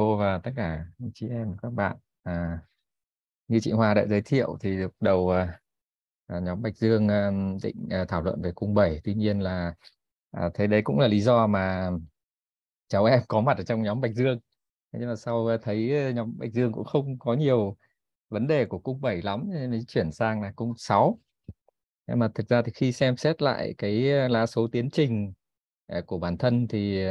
cô và tất cả chị em các bạn à, như chị Hoa đã giới thiệu thì lúc đầu à, à, nhóm Bạch Dương à, định à, thảo luận về cung 7 tuy nhiên là à, thế đấy cũng là lý do mà cháu em có mặt ở trong nhóm Bạch Dương nhưng mà sau à, thấy à, nhóm Bạch Dương cũng không có nhiều vấn đề của cung 7 lắm nên mới chuyển sang là cung 6 nhưng mà thực ra thì khi xem xét lại cái lá số tiến trình của bản thân thì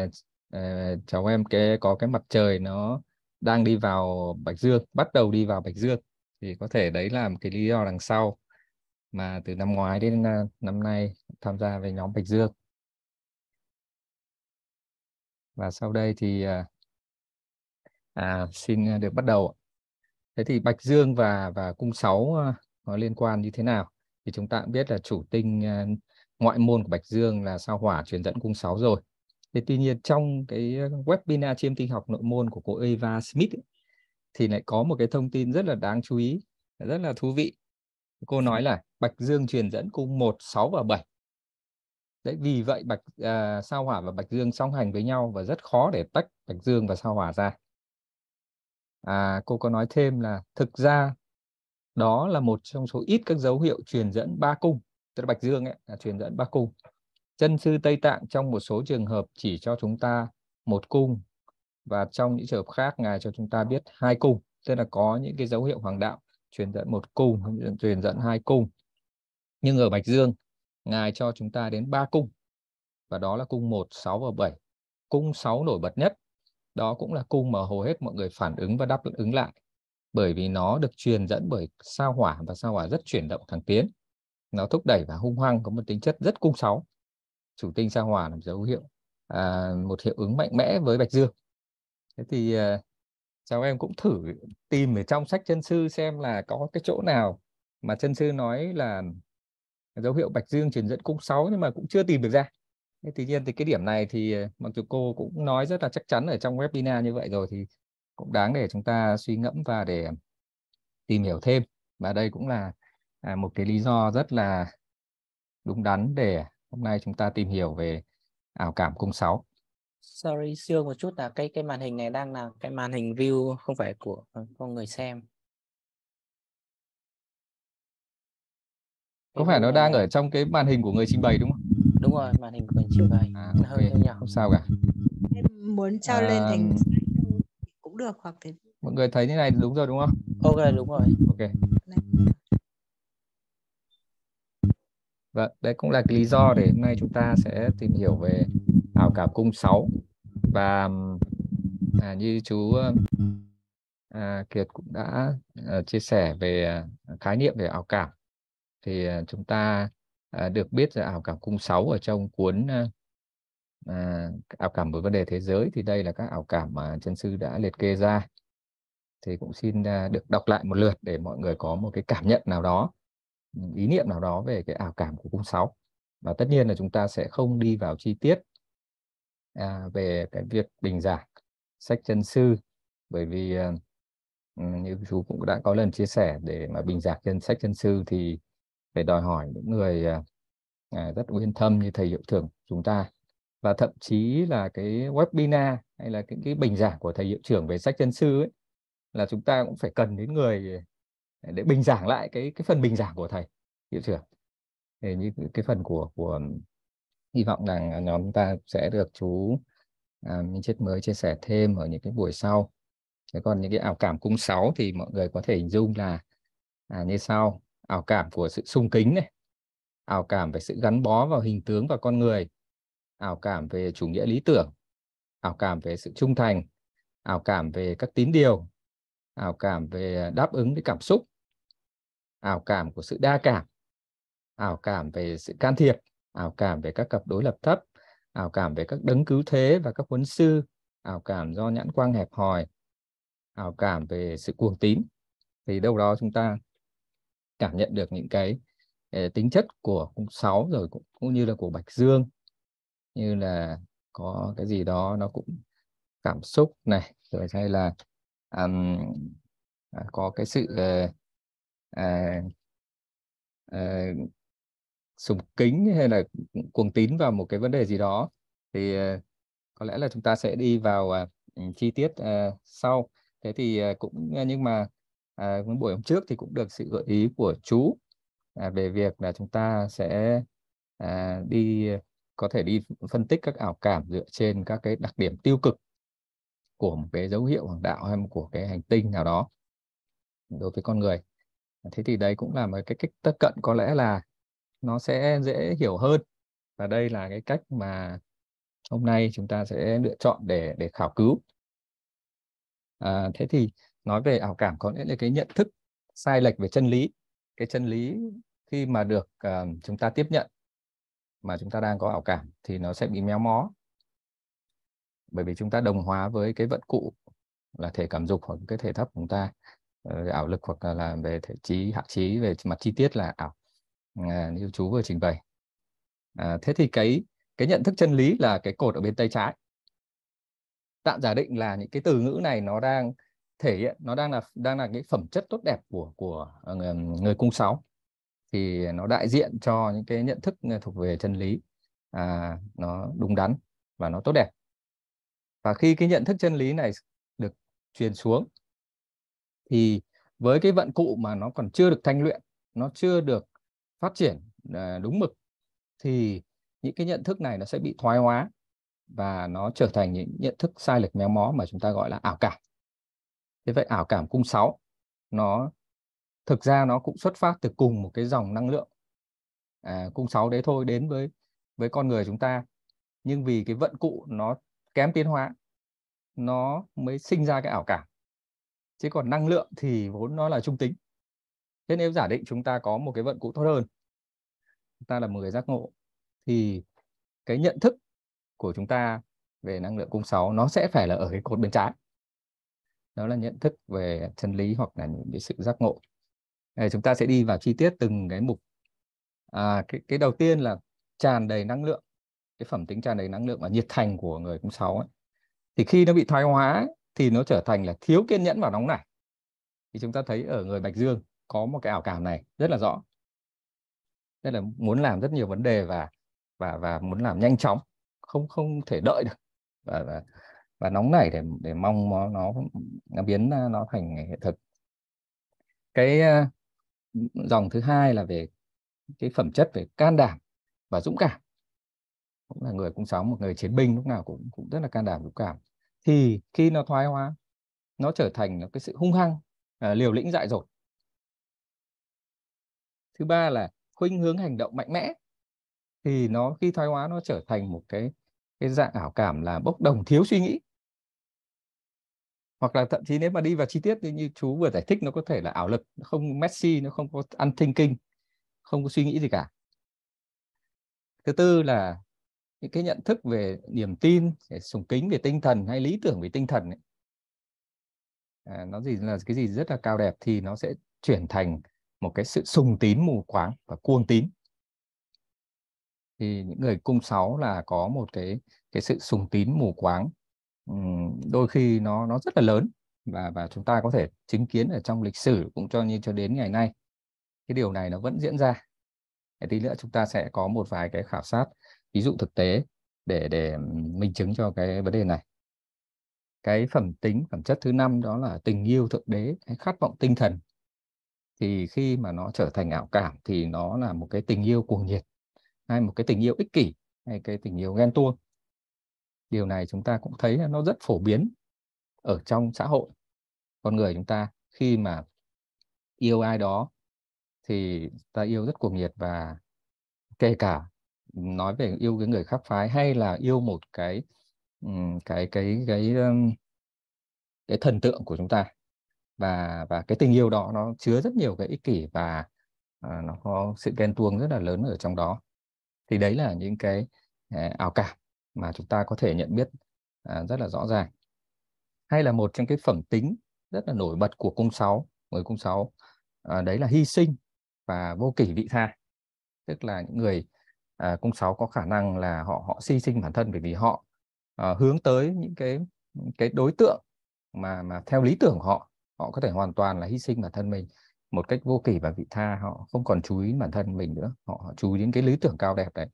à, cháu em cái có cái mặt trời nó đang đi vào Bạch Dương bắt đầu đi vào Bạch Dương thì có thể đấy là một cái lý do đằng sau mà từ năm ngoái đến ờ, năm nay tham gia về nhóm Bạch Dương và sau đây thì ờ, à, xin được bắt đầu thế thì Bạch Dương và và cung sáu nó liên quan như thế nào thì chúng ta cũng biết là chủ tinh ngoại môn của Bạch Dương là sao hỏa truyền dẫn cung sáu rồi Thế tuy nhiên trong cái ờ, webinar chiêm tinh học nội môn của cô Eva Smith ấy, thì lại có một cái thông tin rất là đáng chú ý, rất là thú vị. Cô nói là Bạch Dương truyền dẫn cung 1, 6 và 7. Đấy, vì vậy Bạch à, Sao Hỏa và Bạch Dương song hành với nhau và rất khó để tách Bạch Dương và Sao Hỏa ra. À, cô có nói thêm là thực ra đó là một trong số ít các dấu hiệu truyền dẫn ba cung, tức là Bạch Dương ấy, là truyền dẫn ba cung Chân sư Tây Tạng trong một số trường hợp chỉ cho chúng ta một cung và trong những trường hợp khác ngài cho chúng ta biết hai cung, tức là có những cái dấu hiệu hoàng đạo truyền dẫn một cung, truyền dẫn hai cung. Nhưng ở Bạch Dương, ngài cho chúng ta đến ba cung và đó là cung 1, 6 và 7. Cung 6 nổi bật nhất, đó cũng là cung mà hầu hết mọi người phản ứng và đáp ứng lại bởi vì nó được truyền dẫn bởi sao hỏa và sao hỏa rất chuyển động thẳng tiến. Nó thúc đẩy và hung hăng có một tính chất rất cung 6 chủ tinh sao hỏa làm dấu hiệu à, một hiệu ứng mạnh mẽ với bạch dương thế thì à, cháu em cũng thử tìm ở trong sách chân sư xem là có cái chỗ nào mà chân sư nói là dấu hiệu bạch dương truyền dẫn cung 6 nhưng mà cũng chưa tìm được ra thế tuy nhiên thì cái điểm này thì à, mặc dù cô cũng nói rất là chắc chắn ở trong webinar như vậy rồi thì cũng đáng để chúng ta suy ngẫm và để tìm hiểu thêm và đây cũng là à, một cái lý do rất là đúng đắn để Hôm nay chúng ta tìm hiểu về ảo cảm cung 6. Sorry siêu một chút là cái cái màn hình này đang là cái màn hình view không phải của ờ, con người xem. Có phải nó đang ở trong cái màn hình của người trình bày đúng không? Đúng rồi, màn hình của người trình bày. À, okay. hơi nhỏ. Không sao cả. Em muốn trao à... lên thành à, cũng được hoặc thế. Mọi người thấy như này đúng rồi đúng không? Ok đúng rồi. Ok. Này Và vâng, đây cũng là cái lý do để hôm nay chúng ta sẽ tìm hiểu về ảo cảm cung 6 và à, như chú à, Kiệt cũng đã à, chia sẻ về à, khái niệm về ảo cảm thì à, chúng ta à, được biết là ảo cảm cung 6 ở trong cuốn à, à ảo cảm với vấn đề thế giới thì đây là các ảo cảm mà chân sư đã liệt kê ra thì cũng xin à, được đọc lại một lượt để mọi người có một cái cảm nhận nào đó ý niệm nào đó về cái ảo cảm của cung 6 và tất nhiên là chúng ta sẽ không đi vào chi tiết à, về cái việc bình giảng sách chân sư bởi vì ờ, như chú cũng đã có lần chia sẻ để mà bình giảng trên sách chân sư thì phải đòi hỏi những người ờ, à, rất uyên thâm như thầy hiệu trưởng chúng ta và thậm chí là cái webinar hay là những cái, cái bình giảng của thầy hiệu trưởng về sách chân sư ấy là chúng ta cũng phải cần đến người để bình giảng lại cái cái phần bình giảng của thầy hiệu trưởng thì như cái phần của của hy vọng rằng nhóm chúng ta sẽ được chú à, Minh Chết mới chia sẻ thêm ở những cái buổi sau thế còn những cái ảo cảm cung 6 thì mọi người có thể hình dung là à, như sau ảo cảm của sự sung kính này ảo cảm về sự gắn bó vào hình tướng và con người ảo cảm về chủ nghĩa lý tưởng ảo cảm về sự trung thành ảo cảm về các tín điều ảo cảm về đáp ứng với cảm xúc ảo cảm của sự đa cảm ảo cảm về sự can thiệp ảo cảm về các cặp đối lập thấp ảo cảm về các đấng cứu thế và các huấn sư ảo cảm do nhãn quang hẹp hòi ảo cảm về sự cuồng tín thì đâu đó chúng ta cảm nhận được những cái ờ, tính chất của cung sáu rồi cũng, cũng như là của bạch dương như là có cái gì đó nó cũng cảm xúc này rồi hay là um, có cái sự uh, uh, uh, sùng kính hay là cuồng tín vào một cái vấn đề gì đó thì uh, có lẽ là chúng ta sẽ đi vào uh, chi tiết uh, sau thế thì uh, cũng nhưng mà uh, buổi hôm trước thì cũng được sự gợi ý của chú uh, về việc là chúng ta sẽ uh, đi có thể đi phân tích các ảo cảm dựa trên các cái đặc điểm tiêu cực của một cái dấu hiệu hoàng đạo hay một của cái hành tinh nào đó đối với con người thế thì đấy cũng là một cái cách tiếp cận có lẽ là nó sẽ dễ hiểu hơn và đây là cái cách mà hôm nay chúng ta sẽ lựa chọn để để khảo cứu à, thế thì nói về ảo cảm có nghĩa là cái nhận thức sai lệch về chân lý cái chân lý khi mà được uh, chúng ta tiếp nhận mà chúng ta đang có ảo cảm thì nó sẽ bị méo mó bởi vì chúng ta đồng hóa với cái vận cụ là thể cảm dục hoặc cái thể thấp của chúng ta ờ, ảo lực hoặc là, về thể trí hạ trí về mặt chi tiết là ảo à, như chú vừa trình bày à, thế thì cái cái nhận thức chân lý là cái cột ở bên tay trái tạm giả định là những cái từ ngữ này nó đang thể hiện nó đang là đang là cái phẩm chất tốt đẹp của của ờ, người, người cung sáu thì nó đại diện cho những cái nhận thức ờ, thuộc về chân lý à, nó đúng đắn và nó tốt đẹp và khi cái nhận thức chân lý này được truyền xuống thì với cái vận cụ mà nó còn chưa được thanh luyện nó chưa được phát triển à, đúng mực thì những cái nhận thức này nó sẽ bị thoái hóa và nó trở thành những nhận thức sai lệch méo mó mà chúng ta gọi là ảo cảm. Thế vậy ảo cảm cung 6 nó thực ra nó cũng xuất phát từ cùng một cái dòng năng lượng à, cung 6 đấy thôi đến với với con người chúng ta nhưng vì cái vận cụ nó kém tiến hóa nó mới sinh ra cái ảo cảm chứ còn năng lượng thì vốn nó là trung tính thế nếu giả định chúng ta có một cái vận cụ tốt hơn chúng ta là một người giác ngộ thì cái nhận thức của chúng ta về năng lượng cung 6 nó sẽ phải là ở cái cột bên trái đó là nhận thức về chân lý hoặc là những cái sự giác ngộ Đây, chúng ta sẽ đi vào chi tiết từng cái mục à, cái, cái đầu tiên là tràn đầy năng lượng cái phẩm tính tràn đầy năng lượng và nhiệt thành của người cung sáu ấy thì khi nó bị thoái hóa thì nó trở thành là thiếu kiên nhẫn và nóng nảy thì chúng ta thấy ở người bạch dương có một cái ảo cảm này rất là rõ rất là muốn làm rất nhiều vấn đề và và và muốn làm nhanh chóng không không thể đợi được và và, và nóng nảy để để mong nó nó, nó biến à, nó thành hiện thực cái à, dòng thứ hai là về cái phẩm chất về can đảm và dũng cảm cũng là người cũng sống một người chiến binh lúc nào cũng cũng rất là can đảm dũng cảm thì khi nó thoái hóa nó trở thành nó cái sự hung hăng uh, liều lĩnh dại dột thứ ba là khuynh hướng hành động mạnh mẽ thì nó khi thoái hóa nó trở thành một cái cái dạng ảo cảm là bốc đồng thiếu suy nghĩ hoặc là thậm chí nếu mà đi vào chi tiết như chú vừa giải thích nó có thể là ảo lực không Messi nó không có ăn thinking không có suy nghĩ gì cả thứ tư là những cái nhận thức về niềm tin để sùng kính về tinh thần hay lý tưởng về tinh thần ấy, à, nó gì là cái gì rất là cao đẹp thì nó sẽ chuyển thành một cái sự sùng tín mù quáng và cuồng tín thì những người cung sáu là có một cái cái sự sùng tín mù quáng đôi khi nó nó rất là lớn và và chúng ta có thể chứng kiến ở trong lịch sử cũng cho như cho đến ngày nay cái điều này nó vẫn diễn ra để tí nữa chúng ta sẽ có một vài cái khảo sát ví dụ thực tế để để minh chứng cho cái vấn đề này cái phẩm tính phẩm chất thứ năm đó là tình yêu thượng đế hay khát vọng tinh thần thì khi mà nó trở thành ảo cảm thì nó là một cái tình yêu cuồng nhiệt hay một cái tình yêu ích kỷ hay cái tình yêu ghen tuông điều này chúng ta cũng thấy nó rất phổ biến ở trong xã hội con người chúng ta khi mà yêu ai đó thì ta yêu rất cuồng nhiệt và kể cả nói về yêu cái người khác phái hay là yêu một cái cái cái cái cái thần tượng của chúng ta và và cái tình yêu đó nó chứa rất nhiều cái ích kỷ và à, nó có sự ghen tuông rất là lớn ở trong đó thì đấy là những cái à, ảo cảm mà chúng ta có thể nhận biết à, rất là rõ ràng hay là một trong cái phẩm tính rất là nổi bật của cung sáu người cung sáu à, đấy là hy sinh và vô kỷ vị tha tức là những người Ờ, cung sáu có khả năng là họ họ hy sinh bản thân bởi vì họ à, hướng tới những cái cái đối tượng mà mà theo lý tưởng của họ họ có thể hoàn toàn là hy sinh bản thân mình một cách vô kỷ và vị tha họ không còn chú ý bản thân mình nữa họ, họ chú ý đến cái lý tưởng cao đẹp đấy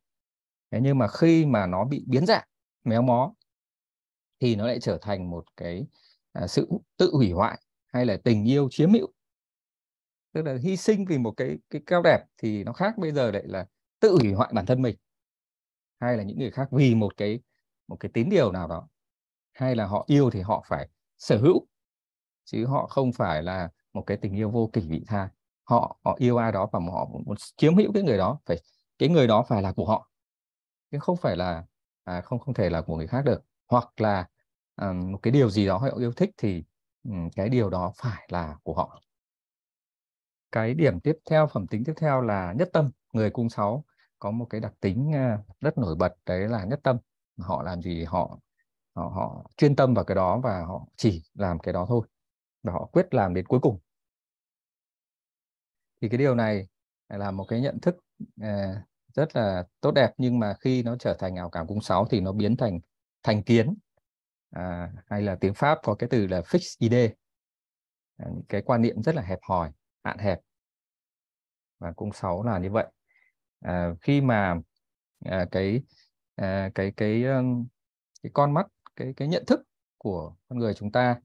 thế nhưng mà khi mà nó bị biến dạng méo mó thì nó lại trở thành một cái à, sự tự hủy hoại hay là tình yêu chiếm hữu tức là hy sinh vì một cái cái cao đẹp thì nó khác bây giờ lại là tự hủy hoại bản thân mình hay là những người khác vì một cái một cái tín điều nào đó hay là họ yêu thì họ phải sở hữu chứ họ không phải là một cái tình yêu vô kỷ vị tha họ họ yêu ai đó và họ muốn chiếm hữu cái người đó phải cái người đó phải là của họ chứ không phải là à, không không thể là của người khác được hoặc là à, một cái điều gì đó họ yêu thích thì cái điều đó phải là của họ cái điểm tiếp theo phẩm tính tiếp theo là nhất tâm người cung 6 có một cái đặc tính à, rất nổi bật đấy là nhất tâm họ làm gì họ họ họ chuyên tâm vào cái đó và họ chỉ làm cái đó thôi và họ quyết làm đến cuối cùng thì cái điều này là một cái nhận thức à, rất là tốt đẹp nhưng mà khi nó trở thành ảo cảm cung 6 thì nó biến thành thành kiến à, hay là tiếng Pháp có cái từ là fixed idea à, cái quan niệm rất là hẹp hòi hạn hẹp và cung 6 là như vậy à, khi mà à, cái à, cái cái cái con mắt cái cái nhận thức của con người chúng ta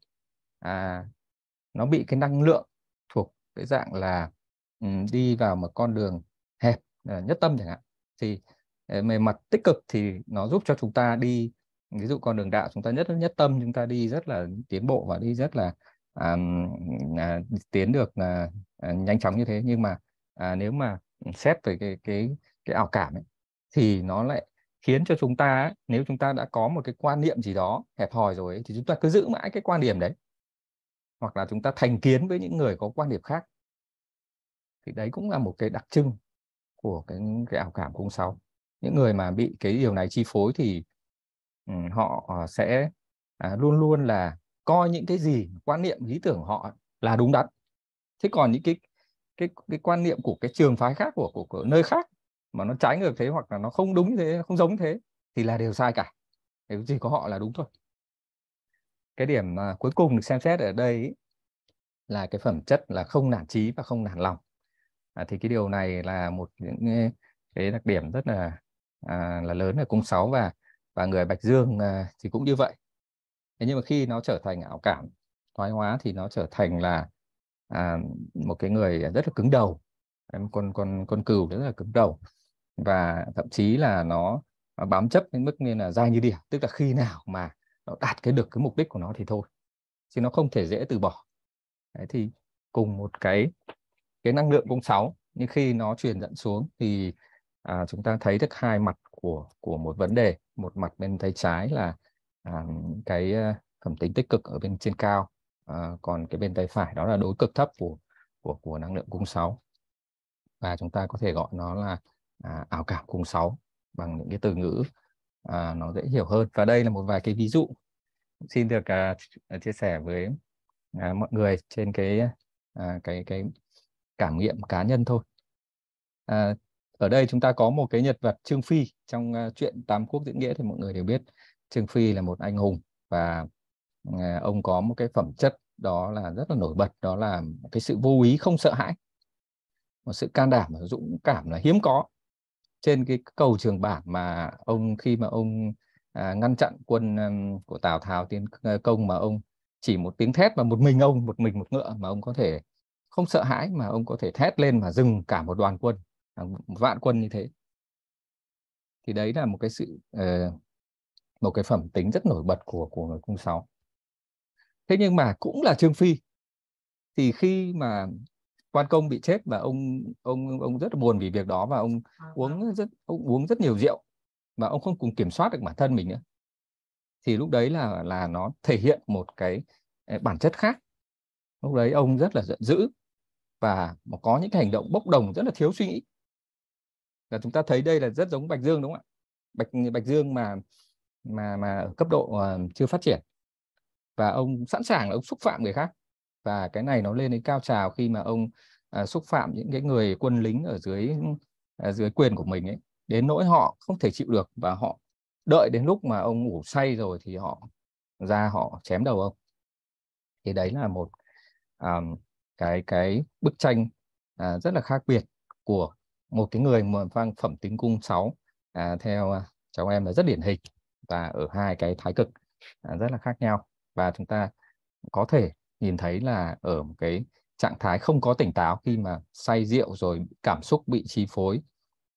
à, nó bị cái năng lượng thuộc cái dạng là um, đi vào một con đường hẹp à, nhất tâm chẳng hạn thì à, về mặt tích cực thì nó giúp cho chúng ta đi ví dụ con đường đạo chúng ta nhất nhất tâm chúng ta đi rất là tiến bộ và đi rất là à, à, tiến được à, à, nhanh chóng như thế nhưng mà à, nếu mà xét về cái cái cái ảo cảm ấy, thì nó lại khiến cho chúng ta nếu chúng ta đã có một cái quan niệm gì đó hẹp hòi rồi ấy, thì chúng ta cứ giữ mãi cái quan điểm đấy hoặc là chúng ta thành kiến với những người có quan điểm khác thì đấy cũng là một cái đặc trưng của cái cái ảo cảm cung sáu những người mà bị cái điều này chi phối thì um, họ ờ, sẽ à, luôn luôn là coi những cái gì quan niệm lý tưởng họ là đúng đắn thế còn những cái cái cái quan niệm của cái trường phái khác của của, của nơi khác mà nó trái ngược thế hoặc là nó không đúng thế không giống thế thì là đều sai cả thì chỉ có họ là đúng thôi cái điểm mà cuối cùng được xem xét ở đây ý, là cái phẩm chất là không nản trí và không nản lòng à, thì cái điều này là một những cái đặc điểm rất là à, là lớn ở cung sáu và và người bạch dương à, thì cũng như vậy thế nhưng mà khi nó trở thành ảo cảm thoái hóa thì nó trở thành là à, một cái người rất là cứng đầu con con con cừu rất là cứng đầu và thậm chí là nó bám chấp đến mức nên là dai như đỉa tức là khi nào mà nó đạt cái được cái mục đích của nó thì thôi chứ nó không thể dễ từ bỏ Đấy, thì cùng một cái cái năng lượng cung sáu nhưng khi nó truyền dẫn xuống thì à, chúng ta thấy được hai mặt của của một vấn đề một mặt bên tay trái là à, cái phẩm à, tính tích cực ở bên trên cao à, còn cái bên tay phải đó là đối cực thấp của của của năng lượng cung 6 và chúng ta có thể gọi nó là à, ảo cảm cung 6 bằng những cái từ ngữ à, nó dễ hiểu hơn và đây là một vài cái ví dụ xin được à, chia sẻ với à, mọi người trên cái à, cái cái cảm nghiệm cá nhân thôi à, ở đây chúng ta có một cái nhân vật Trương Phi trong uh, à, chuyện Tam Quốc Diễn Nghĩa thì mọi người đều biết Trương Phi là một anh hùng và Ờ, ông có một cái phẩm chất đó là rất là nổi bật đó là cái sự vô ý không sợ hãi một sự can đảm và dũng cảm là hiếm có trên cái cầu trường bản mà ông khi mà ông à, ngăn chặn quân um, của Tào Tháo tiến ờ, công mà ông chỉ một tiếng thét và một mình ông một mình một ngựa mà ông có thể không sợ hãi mà ông có thể thét lên mà dừng cả một đoàn quân một à, vạn quân như thế thì đấy là một cái sự uh, một cái phẩm tính rất nổi bật của của người cung sáu thế nhưng mà cũng là trương phi thì khi mà quan công bị chết và ông ông ông rất là buồn vì việc đó và ông ờ, ờ. uống rất ông uống rất nhiều rượu mà ông không cùng kiểm soát được bản thân mình nữa thì lúc đấy là là nó thể hiện một cái ờ, bản chất khác lúc đấy ông rất là giận dữ và có những cái hành động bốc đồng rất là thiếu suy nghĩ là chúng ta thấy đây là rất giống bạch dương đúng không ạ bạch bạch dương mà mà mà ở cấp độ chưa phát triển và ông sẵn sàng là ông xúc phạm người khác và cái này nó lên đến cao trào khi mà ông à, xúc phạm những cái người quân lính ở dưới à, dưới quyền của mình ấy đến nỗi họ không thể chịu được và họ đợi đến lúc mà ông ngủ say rồi thì họ ra họ chém đầu ông thì đấy là một um, cái cái bức tranh à, rất là khác biệt của một cái người mà mang phẩm tính cung 6 à, theo à, cháu em là rất điển hình và ở hai cái thái cực à, rất là khác nhau và chúng ta có thể nhìn thấy là ở một cái trạng thái không có tỉnh táo khi mà say rượu rồi cảm xúc bị chi phối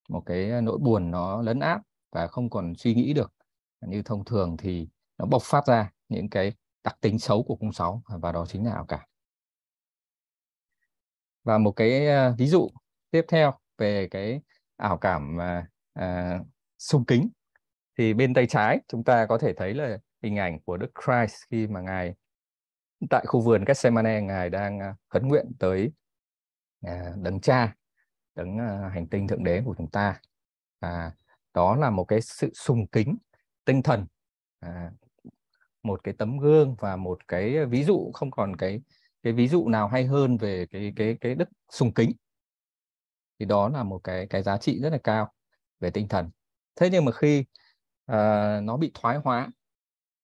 một cái nỗi buồn nó lấn áp và không còn suy nghĩ được như thông thường thì nó bộc phát ra những cái đặc tính xấu của cung sáu và đó chính là ảo cảm và một cái ờ, ví dụ tiếp theo về cái ảo cảm à, à, sung kính thì bên tay trái chúng ta có thể thấy là hình ảnh của Đức Christ khi mà Ngài tại khu vườn Gethsemane Ngài đang khấn à, nguyện tới à, đấng cha, đấng à, hành tinh thượng đế của chúng ta. À, đó là một cái sự sùng kính tinh thần, à, một cái tấm gương và một cái ví dụ không còn cái cái ví dụ nào hay hơn về cái cái cái đức sùng kính thì đó là một cái cái giá trị rất là cao về tinh thần thế nhưng mà khi uh, nó bị thoái hóa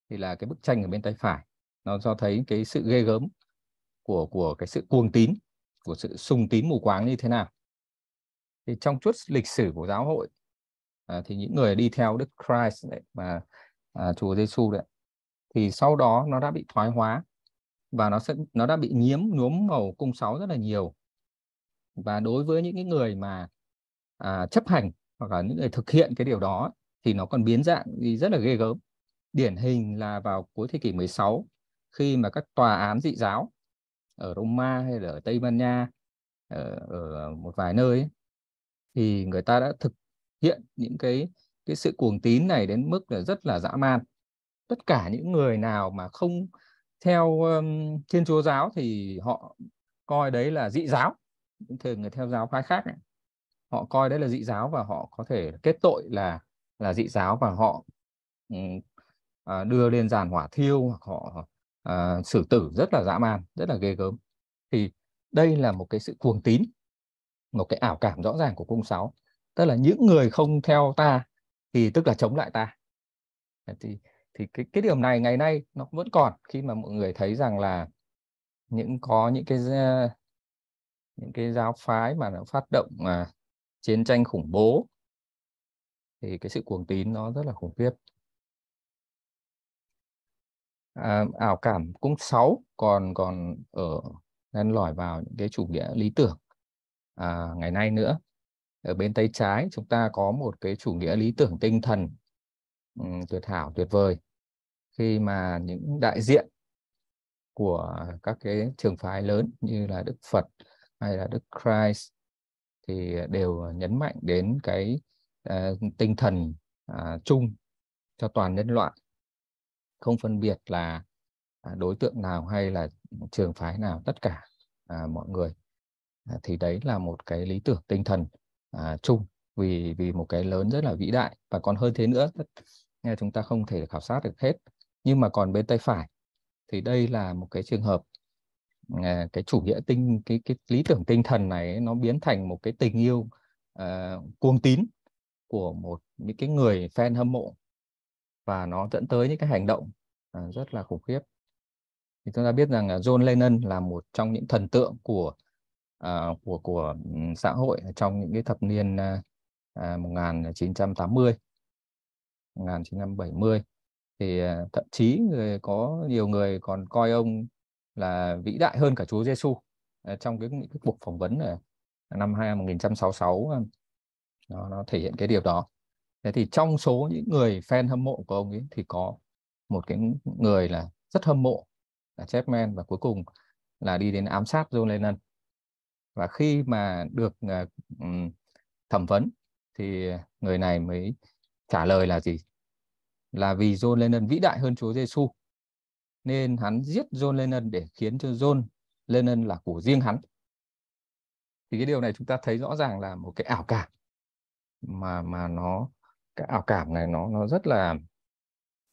thì là cái bức tranh ở bên tay phải nó cho thấy cái sự ghê gớm của của cái sự cuồng tín của sự sùng tín mù quáng như thế nào thì trong chút lịch sử của giáo hội à, thì những người đi theo Đức Christ đấy mà à, Chúa Giêsu đấy thì sau đó nó đã bị thoái hóa và nó sẽ nó đã bị nhiễm nhuốm màu cung sáu rất là nhiều và đối với những cái người mà à, chấp hành hoặc là những người thực hiện cái điều đó thì nó còn biến dạng đi rất là ghê gớm Điển hình là vào cuối thế kỷ 16 khi mà các tòa án dị giáo ở Roma hay là ở Tây Ban Nha ở, ờ, ở một vài nơi thì người ta đã thực hiện những cái cái sự cuồng tín này đến mức là rất là dã man. Tất cả những người nào mà không theo um, Thiên Chúa giáo thì họ coi đấy là dị giáo. Những thường người theo giáo phái khác ấy, họ coi đấy là dị giáo và họ có thể kết tội là là dị giáo và họ um, Ờ, đưa lên giàn hỏa thiêu hoặc họ ờ, xử tử rất là dã man rất là ghê gớm thì đây là một cái sự cuồng tín một cái ảo cảm rõ ràng của cung sáu. tức là những người không theo ta thì tức là chống lại ta thì thì cái cái điểm này ngày nay nó vẫn còn khi mà mọi người thấy rằng là những có những cái ờ, những cái giáo phái mà nó phát động mà chiến tranh khủng bố thì cái sự cuồng tín nó rất là khủng khiếp à, ảo cảm cũng 6 còn còn ở nên lỏi vào những cái chủ nghĩa lý tưởng à, ngày nay nữa ở bên tay trái chúng ta có một cái chủ nghĩa lý tưởng tinh thần um, tuyệt hảo tuyệt vời khi mà những đại diện của các cái trường phái lớn như là Đức Phật hay là Đức Christ thì đều nhấn mạnh đến cái uh, tinh thần uh, chung cho toàn nhân loại không phân biệt là à, đối tượng nào hay là trường phái nào tất cả à, mọi người à, thì đấy là một cái lý tưởng tinh thần à, chung vì vì một cái lớn rất là vĩ đại và còn hơn thế nữa nghe chúng ta không thể khảo sát được hết nhưng mà còn bên tay phải thì đây là một cái trường hợp à, cái chủ nghĩa tinh cái cái lý tưởng tinh thần này nó biến thành một cái tình yêu à, cuồng tín của một những cái người fan hâm mộ và nó dẫn tới những cái hành động à, rất là khủng khiếp thì chúng ta biết rằng John Lennon là một trong những thần tượng của uh, của của xã hội trong những cái thập niên uh, 1980 1970 thì uh, thậm chí người có nhiều người còn coi ông là vĩ đại hơn cả Chúa Giêsu uh, trong cái, những cái cuộc phỏng vấn ở năm 1966 uh, nó nó thể hiện cái điều đó thế thì trong số những người fan hâm mộ của ông ấy thì có một cái người là rất hâm mộ là Chapman và cuối cùng là đi đến ám sát John Lennon và khi mà được ờ, thẩm vấn thì người này mới trả lời là gì là vì John Lennon vĩ đại hơn Chúa Giêsu nên hắn giết John Lennon để khiến cho John Lennon là của riêng hắn thì cái điều này chúng ta thấy rõ ràng là một cái ảo cảm mà mà nó cái ảo cảm này nó nó rất là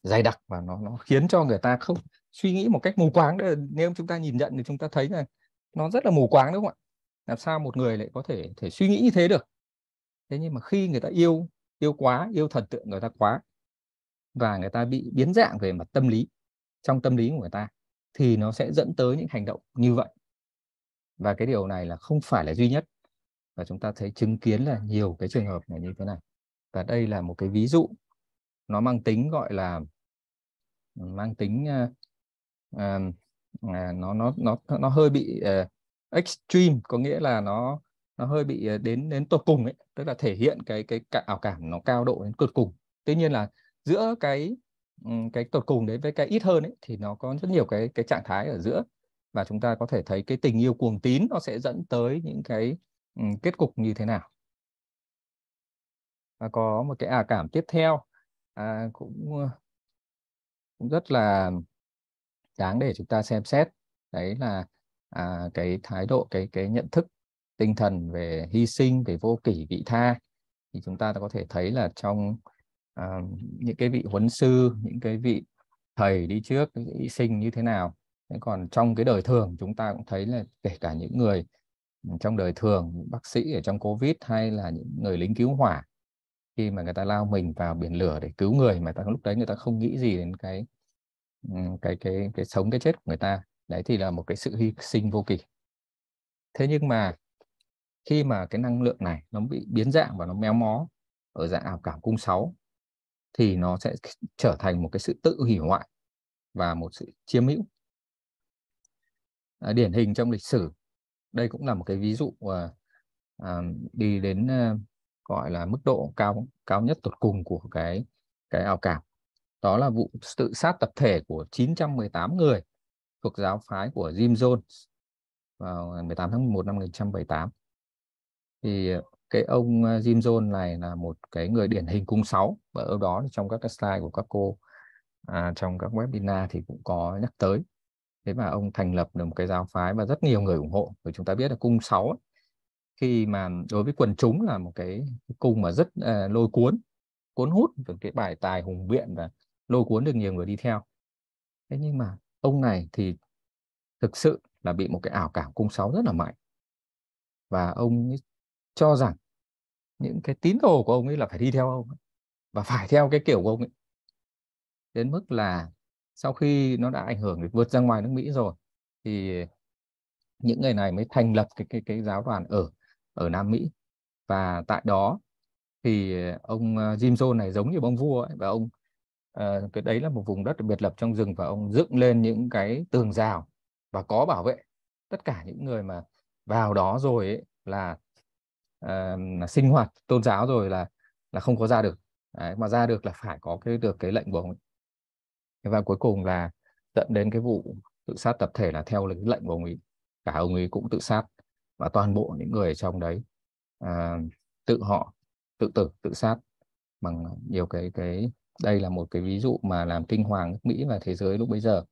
dày đặc và nó nó khiến cho người ta không suy nghĩ một cách mù quáng nếu chúng ta nhìn nhận thì chúng ta thấy là nó rất là mù quáng đúng không ạ làm sao một người lại có thể thể suy nghĩ như thế được thế nhưng mà khi người ta yêu yêu quá yêu thần tượng người ta quá và người ta bị biến dạng về mặt tâm lý trong tâm lý của người ta thì nó sẽ dẫn tới những hành động như vậy và cái điều này là không phải là duy nhất và chúng ta thấy chứng kiến là nhiều cái trường hợp này như thế này và đây là một cái ví dụ nó mang tính gọi là mang tính uh, uh, nó nó nó nó hơi bị uh, extreme có nghĩa là nó nó hơi bị đến đến tột cùng ấy tức là thể hiện cái cái ảo cảm nó cao độ đến cực cùng tuy nhiên là giữa cái ừ, cái tột cùng đấy với cái ít hơn ấy thì nó có rất nhiều cái cái trạng thái ở giữa và chúng ta có thể thấy cái tình yêu cuồng tín nó sẽ dẫn tới những cái ừ, kết cục như thế nào có một cái ả à cảm tiếp theo à, cũng ờ, cũng rất là đáng để chúng ta xem xét đấy là à, cái thái độ cái cái nhận thức tinh thần về hy sinh về vô kỷ vị tha thì chúng ta có thể thấy là trong à, những cái vị huấn sư những cái vị thầy đi trước hy sinh như thế nào thế còn trong cái đời thường chúng ta cũng thấy là kể cả những người trong đời thường bác sĩ ở trong covid hay là những người lính cứu hỏa khi mà người ta lao mình vào biển lửa để cứu người mà ta lúc đấy người ta không nghĩ gì đến cái ừ, cái cái cái sống cái chết của người ta đấy thì là một cái sự hy sinh vô kỳ thế nhưng mà khi mà cái năng lượng này nó bị biến dạng và nó méo mó ở dạng ảo cảm cung 6 thì nó sẽ trở thành một cái sự tự hủy hoại và một sự chiếm hữu à, điển hình trong lịch sử đây cũng là một cái ví dụ à, à đi đến à, gọi là mức độ cao cao nhất tột cùng của cái cái ảo cảm đó là vụ tự sát tập thể của 918 người thuộc giáo phái của Jim Jones vào ngày 18 tháng 11 năm 1978 thì cái ông ờ, Jim Jones này là một cái người điển hình cung sáu và ở đó trong các cái slide của các cô à, trong các webinar thì cũng có nhắc tới thế mà ông thành lập được một cái giáo phái và rất nhiều người ủng hộ và chúng ta biết là cung sáu khi mà đối với quần chúng là một cái cung mà rất uh, lôi cuốn cuốn hút được cái bài tài hùng biện và lôi cuốn được nhiều người đi theo thế nhưng mà ông này thì thực sự là bị một cái ảo cảm cung sáu rất là mạnh và ông ấy cho rằng những cái tín đồ của ông ấy là phải đi theo ông ấy, và phải theo cái kiểu của ông ấy đến mức là sau khi nó đã ảnh hưởng được vượt ra ngoài nước Mỹ rồi thì những người này mới thành lập cái cái cái giáo đoàn ở ở Nam Mỹ và tại đó thì ờ, ông ờ, Jim Jones này giống như ông vua ấy, và ông à, cái đấy là một vùng đất biệt lập trong rừng và ông dựng lên những cái tường rào và có bảo vệ tất cả những người mà vào đó rồi ấy, là à, sinh hoạt tôn giáo rồi là là không có ra được đấy, mà ra được là phải có cái được cái lệnh của ông ấy. và cuối cùng là dẫn đến cái vụ tự sát tập thể là theo lệnh của ông ấy cả ông ấy cũng tự sát và toàn bộ những người ở trong đấy à, tự họ tự tử tự sát bằng nhiều cái cái đây là một cái ví dụ mà làm kinh hoàng nước Mỹ và thế giới lúc bây giờ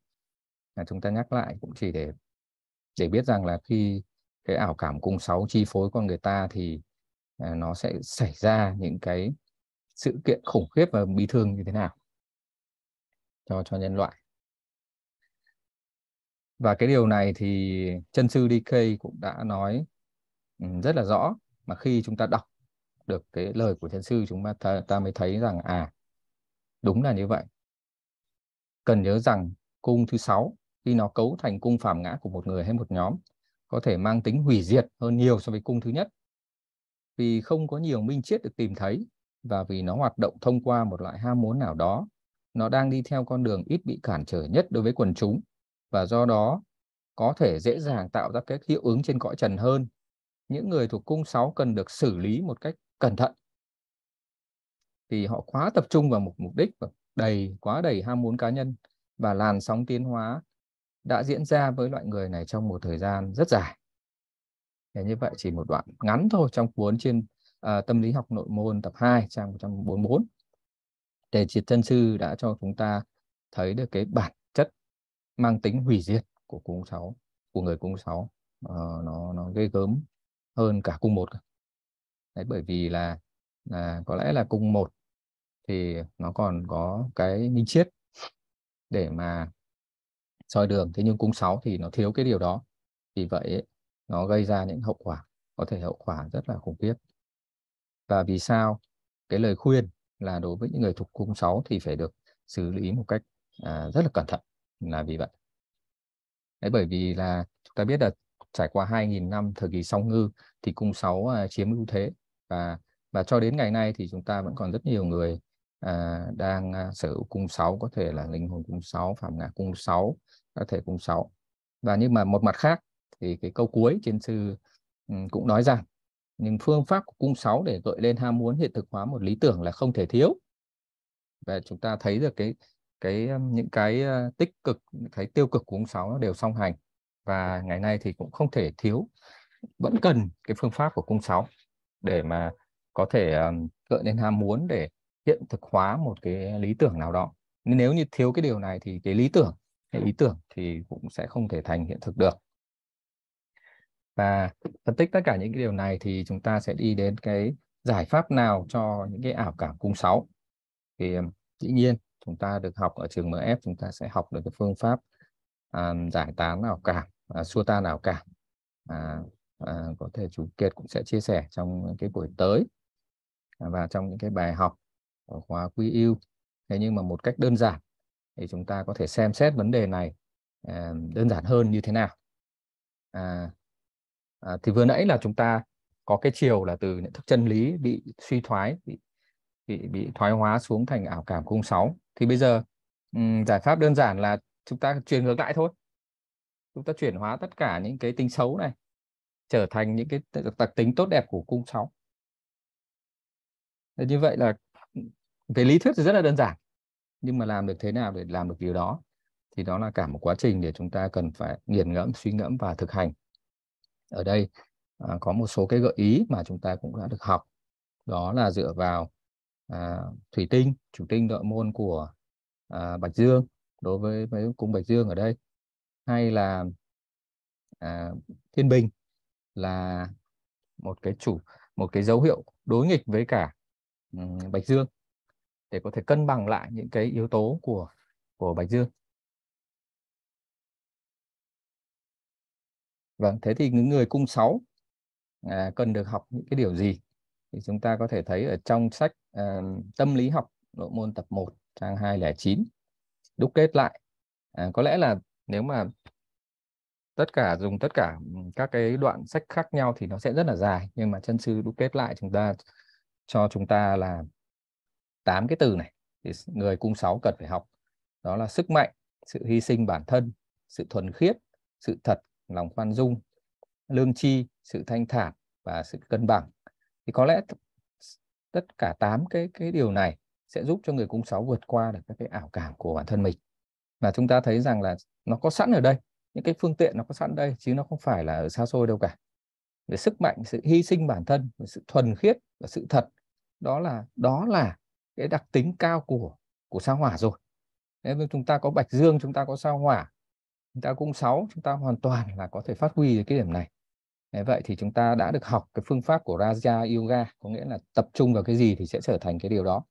là chúng ta nhắc lại cũng chỉ để để biết rằng là khi cái ảo cảm cung sáu chi phối con người ta thì à, nó sẽ xảy ra những cái sự kiện khủng khiếp và bi thương như thế nào cho cho nhân loại và cái điều này thì chân sư DK cũng đã nói ừ, rất là rõ mà khi chúng ta đọc được cái lời của chân sư chúng ta ta mới thấy rằng à đúng là như vậy cần nhớ rằng cung thứ sáu khi nó cấu thành cung phàm ngã của một người hay một nhóm có thể mang tính hủy diệt hơn nhiều so với cung thứ nhất vì không có nhiều minh triết được tìm thấy và vì nó hoạt động thông qua một loại ham muốn nào đó nó đang đi theo con đường ít bị cản trở nhất đối với quần chúng và do đó có thể dễ dàng tạo ra cái hiệu ứng trên cõi trần hơn. Những người thuộc cung 6 cần được xử lý một cách cẩn thận. Vì họ quá tập trung vào một mục đích và đầy quá đầy ham muốn cá nhân và làn sóng tiến hóa đã diễn ra với loại người này trong một thời gian rất dài. Thế như vậy chỉ một đoạn ngắn thôi trong cuốn trên à, tâm lý học nội môn tập 2 trang 144. Để triệt chân sư đã cho chúng ta thấy được cái bản mang tính hủy diệt của cung 6 của người cung 6 uh, ờ, nó nó ghê gớm hơn cả cung một đấy bởi vì là là có lẽ là cung một thì nó còn có cái minh chiết để mà soi đường thế nhưng cung 6 thì nó thiếu cái điều đó vì vậy ấy, nó gây ra những hậu quả có thể hậu quả rất là khủng khiếp và vì sao cái lời khuyên là đối với những người thuộc cung 6 thì phải được xử lý một cách à, rất là cẩn thận là vì vậy đấy bởi vì là chúng ta biết là trải qua 2.000 năm thời kỳ song ngư thì cung sáu à, chiếm ưu thế và và cho đến ngày nay thì chúng ta vẫn còn rất nhiều người à, đang à, sở hữu cung sáu có thể là linh hồn cung sáu phạm ngã cung sáu, có thể cung sáu Và nhưng mà một mặt khác thì cái câu cuối trên sư ừ, cũng nói rằng nhưng phương pháp của cung sáu để gợi lên ham muốn hiện thực hóa một lý tưởng là không thể thiếu. Và chúng ta thấy được cái cái những cái tích cực cái tiêu cực của ông sáu nó đều song hành và ngày nay thì cũng không thể thiếu vẫn cần cái phương pháp của cung sáu để mà có thể gợi um, nên ham muốn để hiện thực hóa một cái lý tưởng nào đó nên nếu như thiếu cái điều này thì cái lý tưởng cái ý tưởng thì cũng sẽ không thể thành hiện thực được và phân tích tất cả những cái điều này thì chúng ta sẽ đi đến cái giải pháp nào cho những cái ảo cảm cung sáu thì dĩ nhiên chúng ta được học ở trường MF chúng ta sẽ học được cái phương pháp à, giải tán ảo cảm à, xua tan ảo cảm à, à, có thể chú Kiệt cũng sẽ chia sẻ trong cái buổi tới à, và trong những cái bài học của khóa quy yêu thế nhưng mà một cách đơn giản thì chúng ta có thể xem xét vấn đề này à, đơn giản hơn như thế nào à, à, thì vừa nãy là chúng ta có cái chiều là từ nhận thức chân lý bị suy thoái bị bị bị thoái hóa xuống thành ảo cảm cung 6 thì bây giờ um, giải pháp đơn giản là chúng ta chuyển ngược lại thôi chúng ta chuyển hóa tất cả những cái tính xấu này trở thành những cái đặc tính tốt đẹp của cung 6 Thế như vậy là về lý thuyết thì rất là đơn giản nhưng mà làm được thế nào để làm được điều đó thì đó là cả một quá trình để chúng ta cần phải nghiền ngẫm suy ngẫm và thực hành ở đây à, có một số cái gợi ý mà chúng ta cũng đã được học đó là dựa vào à, thủy tinh chủ tinh nội môn của à, bạch dương đối với với cung bạch dương ở đây hay là à, thiên bình là một cái chủ một cái dấu hiệu đối nghịch với cả ừ, bạch dương để có thể cân bằng lại những cái yếu tố của của bạch dương vâng thế thì những người cung 6 à, cần được học những cái điều gì thì chúng ta có thể thấy ở trong sách uh, tâm lý học nội môn tập 1 trang 209 đúc kết lại à, có lẽ là nếu mà tất cả dùng tất cả các cái đoạn sách khác nhau thì nó sẽ rất là dài nhưng mà chân sư đúc kết lại chúng ta cho chúng ta là tám cái từ này thì người cung sáu cần phải học đó là sức mạnh sự hy sinh bản thân sự thuần khiết sự thật lòng khoan dung lương tri sự thanh thản và sự cân bằng thì có lẽ tất cả tám cái cái điều này sẽ giúp cho người cung sáu vượt qua được các cái ảo cảm của bản thân mình và chúng ta thấy rằng là nó có sẵn ở đây những cái phương tiện nó có sẵn đây chứ nó không phải là ở xa xôi đâu cả về sức mạnh sự hy sinh bản thân về sự thuần khiết và sự thật đó là đó là cái đặc tính cao của của sao hỏa rồi nếu chúng ta có bạch dương chúng ta có sao hỏa chúng ta cung sáu chúng ta hoàn toàn là có thể phát huy cái điểm này Đấy, vậy thì chúng ta đã được học cái phương pháp của Raja Yoga có nghĩa là tập trung vào cái gì thì sẽ trở thành cái điều đó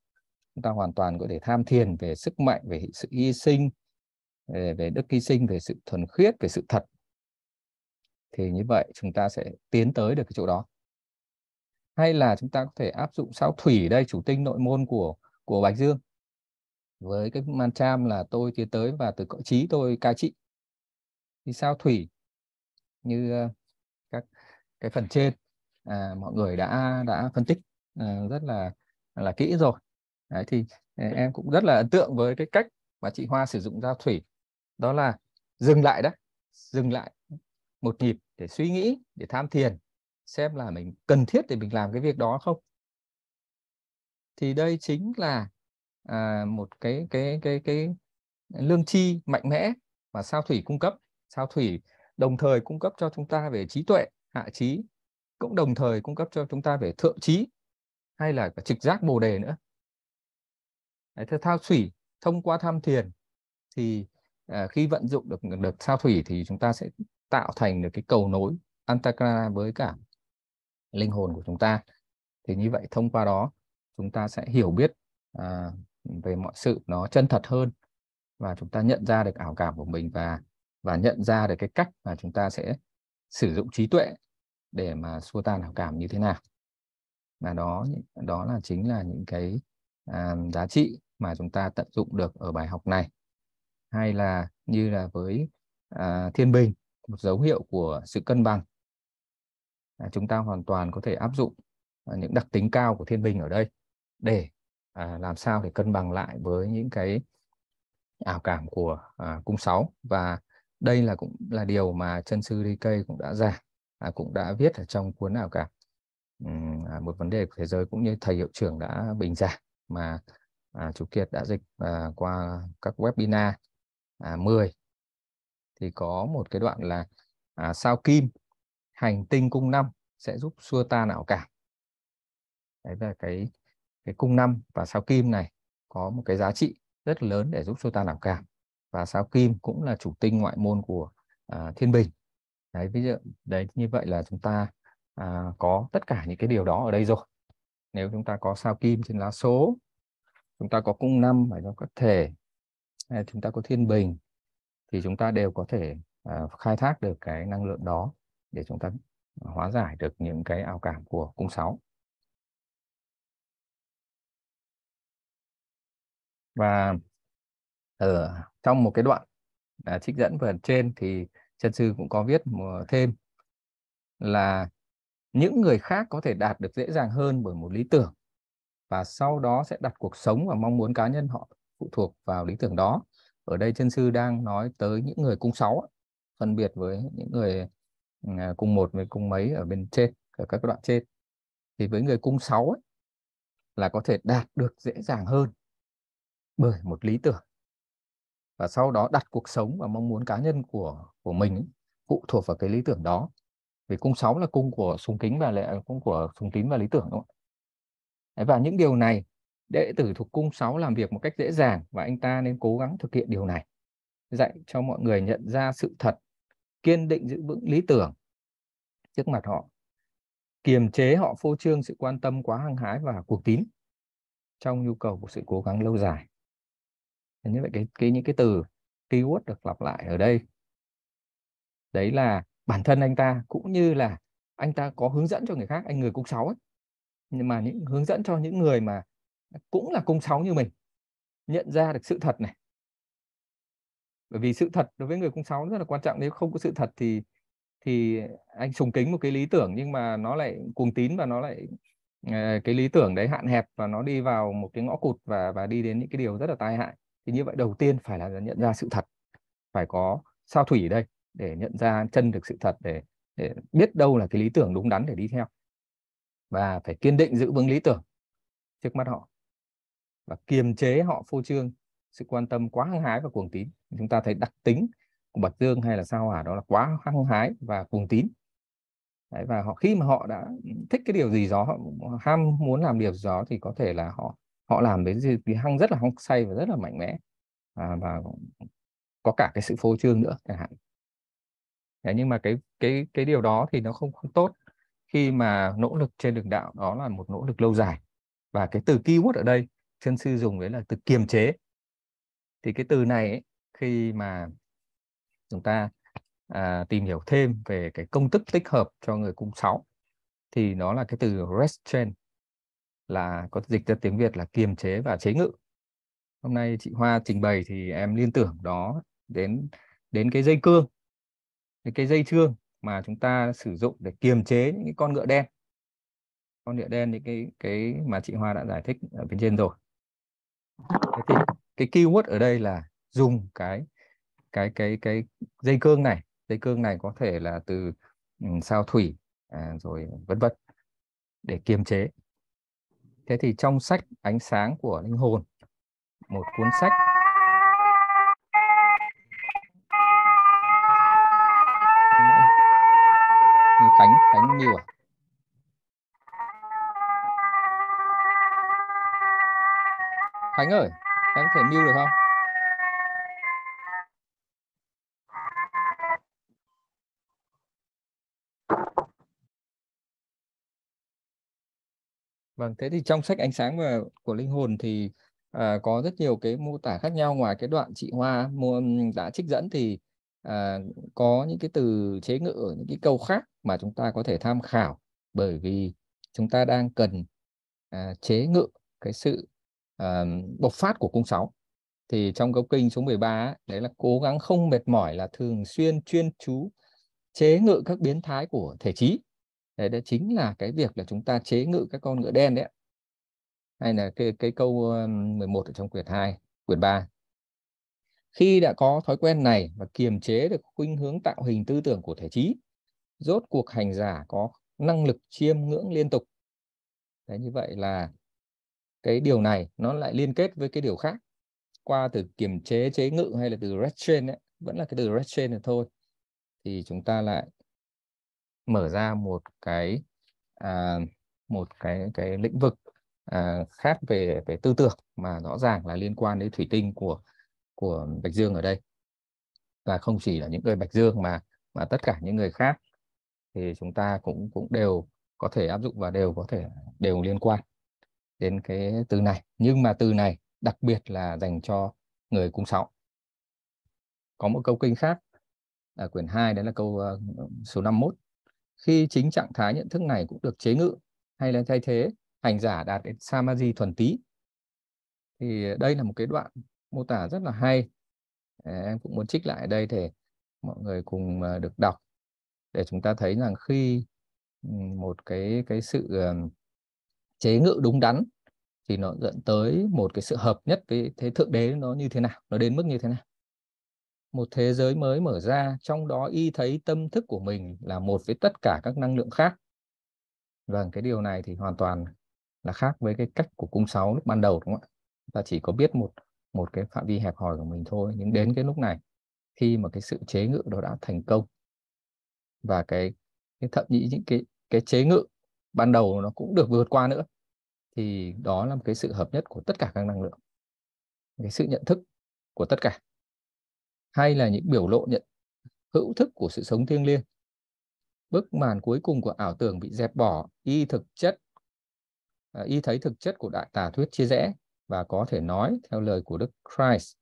chúng ta hoàn toàn có thể tham thiền về sức mạnh về sự hy sinh về, về đức hy sinh về sự thuần khiết về sự thật thì như vậy chúng ta sẽ tiến tới được cái chỗ đó hay là chúng ta có thể áp dụng sao thủy đây chủ tinh nội môn của của bạch dương với cái mantra là tôi tiến tới và từ cõi trí tôi cai trị thì sao thủy như cái phần trên à, mọi người đã đã phân tích à, rất là là kỹ rồi đấy thì à, em cũng rất là ấn tượng với cái cách mà chị Hoa sử dụng giao thủy đó là dừng lại đó dừng lại một nhịp để suy nghĩ để tham thiền xem là mình cần thiết để mình làm cái việc đó không thì đây chính là à, một cái cái cái cái lương chi mạnh mẽ mà sao thủy cung cấp sao thủy đồng thời cung cấp cho chúng ta về trí tuệ hạ trí cũng đồng thời cung cấp cho chúng ta về thượng trí hay là cả trực giác bồ đề nữa Đấy, theo thao thủy thông qua tham thiền thì à, khi vận dụng được được thao thủy thì chúng ta sẽ tạo thành được cái cầu nối antakrana với cả linh hồn của chúng ta thì như vậy thông qua đó chúng ta sẽ hiểu biết à, về mọi sự nó chân thật hơn và chúng ta nhận ra được ảo cảm của mình và và nhận ra được cái cách mà chúng ta sẽ sử dụng trí tuệ để mà xua tan hào cảm như thế nào và đó đó là chính là những cái à, giá trị mà chúng ta tận dụng được ở bài học này hay là như là với à, thiên bình một dấu hiệu của sự cân bằng à, chúng ta hoàn toàn có thể áp dụng à, những đặc tính cao của thiên bình ở đây để à, làm sao để cân bằng lại với những cái ảo cảm của à, cung 6 và đây là cũng là điều mà chân sư đi cây cũng đã giảng à, cũng đã viết ở trong cuốn nào cả à, một vấn đề của thế giới cũng như thầy hiệu trưởng đã bình giảng mà à, chú Kiệt đã dịch à, qua các webinar à, 10 thì có một cái đoạn là à, sao kim hành tinh cung năm sẽ giúp xua ta não cảm đấy là cái cái cung năm và sao kim này có một cái giá trị rất lớn để giúp xua ta não cảm và sao kim cũng là chủ tinh ngoại môn của à, thiên bình đấy ví dụ đấy như vậy là chúng ta à, có tất cả những cái điều đó ở đây rồi nếu chúng ta có sao kim trên lá số chúng ta có cung năm ở trong các thể hay chúng ta có thiên bình thì chúng ta đều có thể à, khai thác được cái năng lượng đó để chúng ta hóa giải được những cái ảo cảm của cung sáu Và ở ờ, trong một cái đoạn à, trích dẫn vừa trên thì chân sư cũng có viết thêm là những người khác có thể đạt được dễ dàng hơn bởi một lý tưởng và sau đó sẽ đặt cuộc sống và mong muốn cá nhân họ phụ thuộc vào lý tưởng đó ở đây chân sư đang nói tới những người cung sáu phân biệt với những người ừ, cung một với cung mấy ở bên trên ở các đoạn trên thì với người cung sáu là có thể đạt được dễ dàng hơn bởi một lý tưởng và sau đó đặt cuộc sống và mong muốn cá nhân của của mình phụ thuộc vào cái lý tưởng đó vì cung 6 là cung của súng kính và lại à, cung của súng tín và lý tưởng đúng không và những điều này đệ tử thuộc cung 6 làm việc một cách dễ dàng và anh ta nên cố gắng thực hiện điều này dạy cho mọi người nhận ra sự thật kiên định giữ vững lý tưởng trước mặt họ kiềm chế họ phô trương sự quan tâm quá hăng hái và cuộc tín trong nhu cầu của sự cố gắng lâu dài như vậy cái, cái những cái từ keyword được lặp lại ở đây đấy là bản thân anh ta cũng như là anh ta có hướng dẫn cho người khác anh người cung sáu ấy nhưng mà những hướng dẫn cho những người mà cũng là cung sáu như mình nhận ra được sự thật này bởi vì sự thật đối với người cung sáu rất là quan trọng nếu không có sự thật thì thì anh sùng kính một cái lý tưởng nhưng mà nó lại cuồng tín và nó lại ờ, cái lý tưởng đấy hạn hẹp và nó đi vào một cái ngõ cụt và và đi đến những cái điều rất là tai hại thì như vậy đầu tiên phải là nhận ra sự thật phải có sao thủy ở đây để nhận ra chân được sự thật để để biết đâu là cái lý tưởng đúng đắn để đi theo và phải kiên định giữ vững lý tưởng trước mắt họ và kiềm chế họ phô trương sự quan tâm quá hăng hái và cuồng tín chúng ta thấy đặc tính của bạch dương hay là sao hỏa đó là quá hăng hái và cuồng tín Đấy, và họ khi mà họ đã thích cái điều gì đó họ ham muốn làm điều gì đó thì có thể là họ họ làm đấy gì thì hăng rất là hăng say và rất là mạnh mẽ à, và có cả cái sự phô trương nữa chẳng hạn đấy, nhưng mà cái cái cái điều đó thì nó không không tốt khi mà nỗ lực trên đường đạo đó là một nỗ lực lâu dài và cái từ keyword ở đây chân sư dùng đấy là từ kiềm chế thì cái từ này ấy, khi mà chúng ta à, tìm hiểu thêm về cái công thức tích hợp cho người cung sáu thì nó là cái từ restraint là có dịch ra tiếng Việt là kiềm chế và chế ngự. Hôm nay chị Hoa trình bày thì em liên tưởng đó đến đến cái dây cương, đến cái dây trương mà chúng ta sử dụng để kiềm chế những cái con ngựa đen. Con ngựa đen những cái cái mà chị Hoa đã giải thích ở bên trên rồi. Thế thì cái keyword ở đây là dùng cái cái cái cái dây cương này, dây cương này có thể là từ ừ, sao thủy à, rồi vân vân để kiềm chế Thế thì trong sách Ánh sáng của linh hồn, một cuốn sách Khánh, Khánh nhiều à? Khánh ơi, em có thể mưu được không? Vâng, thế thì trong sách ánh sáng và của linh hồn thì à, có rất nhiều cái mô tả khác nhau ngoài cái đoạn chị Hoa đã trích dẫn thì à, có những cái từ chế ngự ở những cái câu khác mà chúng ta có thể tham khảo bởi vì chúng ta đang cần à, chế ngự cái sự à, bộc phát của cung sáu thì trong câu kinh số 13 ấy, đấy là cố gắng không mệt mỏi là thường xuyên chuyên chú chế ngự các biến thái của thể trí đấy, đấy chính là cái việc là chúng ta chế ngự các con ngựa đen đấy hay là cái, cái câu 11 ở trong quyển 2, quyển 3 khi đã có thói quen này và kiềm chế được khuynh hướng tạo hình tư tưởng của thể trí rốt cuộc hành giả có năng lực chiêm ngưỡng liên tục đấy như vậy là cái điều này nó lại liên kết với cái điều khác qua từ kiềm chế chế ngự hay là từ restrain ấy, vẫn là cái từ restrain này thôi thì chúng ta lại mở ra một cái à, một cái cái lĩnh vực à, khác về về tư tưởng mà rõ ràng là liên quan đến thủy tinh của của Bạch Dương ở đây và không chỉ là những người Bạch Dương mà mà tất cả những người khác thì chúng ta cũng cũng đều có thể áp dụng và đều có thể đều liên quan đến cái từ này nhưng mà từ này đặc biệt là dành cho người cung sọng có một câu kinh khác ở à, quyển 2 đấy là câu à, số 51 khi chính trạng thái nhận thức này cũng được chế ngự hay là thay thế hành giả đạt đến samadhi thuần tí thì đây là một cái đoạn mô tả rất là hay em cũng muốn trích lại ở đây để mọi người cùng ờ, được đọc để chúng ta thấy rằng khi một cái cái sự chế ngự đúng đắn thì nó dẫn tới một cái sự hợp nhất cái thế thượng đế nó như thế nào nó đến mức như thế nào một thế giới mới mở ra trong đó y thấy tâm thức của mình là một với tất cả các năng lượng khác vâng cái điều này thì hoàn toàn là khác với cái cách của cung 6 lúc ban đầu đúng không ạ ta chỉ có biết một một cái phạm vi hẹp hòi của mình thôi nhưng đến cái lúc này khi mà cái sự chế ngự đó đã thành công và cái, cái thậm chí những cái cái chế ngự ban đầu nó cũng được vượt qua nữa thì đó là một cái sự hợp nhất của tất cả các năng lượng cái sự nhận thức của tất cả hay là những biểu lộ nhận hữu thức của sự sống thiêng liêng. Bức màn cuối cùng của ảo tưởng bị dẹp bỏ, y thực chất à, y thấy thực chất của đại tà thuyết chia rẽ và có thể nói theo lời của Đức Christ.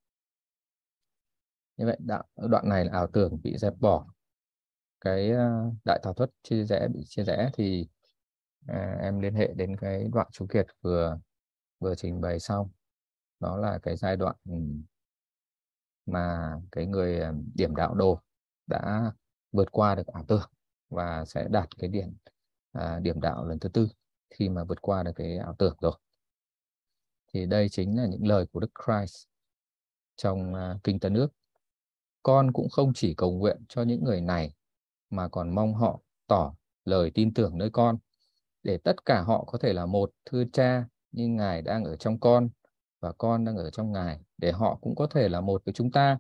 Như vậy đạo, đoạn này là ảo tưởng bị dẹp bỏ. Cái à, đại tà thuyết chia rẽ bị chia rẽ thì à, em liên hệ đến cái đoạn chú kiệt vừa vừa trình bày xong. Đó là cái giai đoạn mà cái người ờ, điểm đạo đồ đã vượt qua được ảo tưởng và sẽ đạt cái điểm à, điểm đạo lần thứ tư khi mà vượt qua được cái ảo tưởng rồi thì đây chính là những lời của Đức Christ trong à, kinh Tân Ước con cũng không chỉ cầu nguyện cho những người này mà còn mong họ tỏ lời tin tưởng nơi con để tất cả họ có thể là một thưa cha như ngài đang ở trong con và con đang ở trong Ngài để họ cũng có thể là một với chúng ta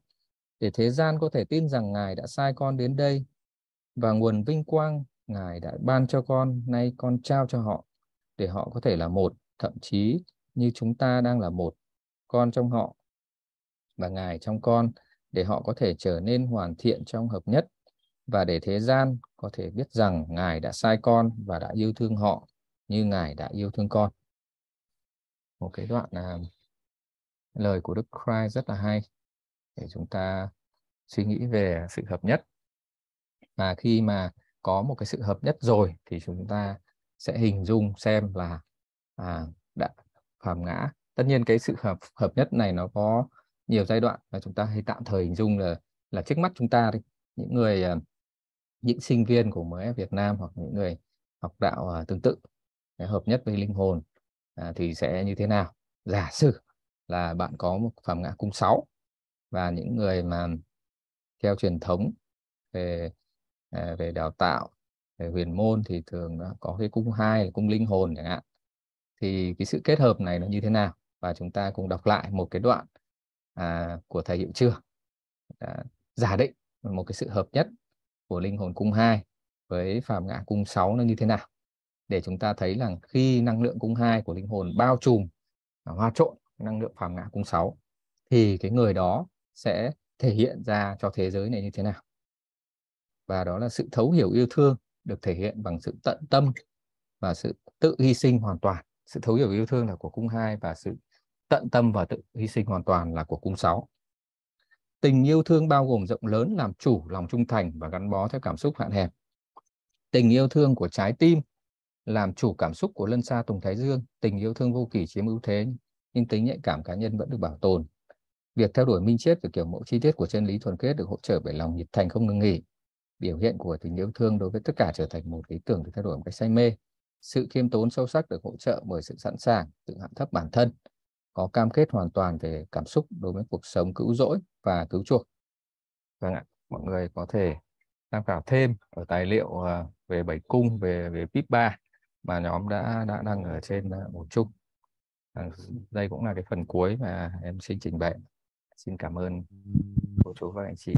để thế gian có thể tin rằng Ngài đã sai con đến đây và nguồn vinh quang Ngài đã ban cho con nay con trao cho họ để họ có thể là một thậm chí như chúng ta đang là một con trong họ và Ngài trong con để họ có thể trở nên hoàn thiện trong hợp nhất và để thế gian có thể biết rằng Ngài đã sai con và đã yêu thương họ như Ngài đã yêu thương con. Một cái đoạn lời của Đức Christ rất là hay để chúng ta suy nghĩ về sự hợp nhất và khi mà có một cái sự hợp nhất rồi thì chúng ta sẽ hình dung xem là à, đã phàm ngã tất nhiên cái sự hợp hợp nhất này nó có nhiều giai đoạn và chúng ta hay tạm thời hình dung là là trước mắt chúng ta đi những người ờ, những sinh viên của mới Việt Nam hoặc những người học đạo ờ, tương tự hợp nhất với linh hồn à, thì sẽ như thế nào giả sử là bạn có một phẩm ngã cung 6 và những người mà theo truyền thống về à, về đào tạo về huyền môn thì thường có cái cung hai cung linh hồn chẳng hạn thì cái sự kết hợp này nó như thế nào và chúng ta cùng đọc lại một cái đoạn à, của thầy hiệu trưởng đã à, giả định một cái sự hợp nhất của linh hồn cung 2 với phạm ngã cung 6 nó như thế nào để chúng ta thấy rằng khi năng lượng cung 2 của linh hồn bao trùm hoa trộn năng lượng phàm ngã cung 6 thì cái người đó sẽ thể hiện ra cho thế giới này như thế nào và đó là sự thấu hiểu yêu thương được thể hiện bằng sự tận tâm và sự tự hy sinh hoàn toàn sự thấu hiểu yêu thương là của cung 2 và sự tận tâm và tự hy sinh hoàn toàn là của cung 6 tình yêu thương bao gồm rộng lớn làm chủ lòng trung thành và gắn bó theo cảm xúc hạn hẹp tình yêu thương của trái tim làm chủ cảm xúc của lân xa tùng thái dương tình yêu thương vô kỷ chiếm ưu thế nhưng tính nhạy cảm cá nhân vẫn được bảo tồn. Việc theo đuổi minh triết về kiểu mẫu chi tiết của chân lý thuần kết được hỗ trợ bởi lòng nhiệt thành không ngừng nghỉ. Biểu hiện của tình yêu thương đối với tất cả trở thành một ý tưởng được theo đuổi một cách say mê. Sự khiêm tốn sâu sắc được hỗ trợ bởi sự sẵn sàng, tự hạ thấp bản thân, có cam kết hoàn toàn về cảm xúc đối với cuộc sống cứu rỗi và cứu chuộc. Vâng ạ, mọi người có thể tham khảo thêm ở tài liệu ờ, về bảy cung về về VIP 3 mà nhóm đã đã đăng ở trên ờ, một chung. Ờ, đây cũng là cái phần cuối mà em xin trình bày xin cảm ơn cô chú và anh chị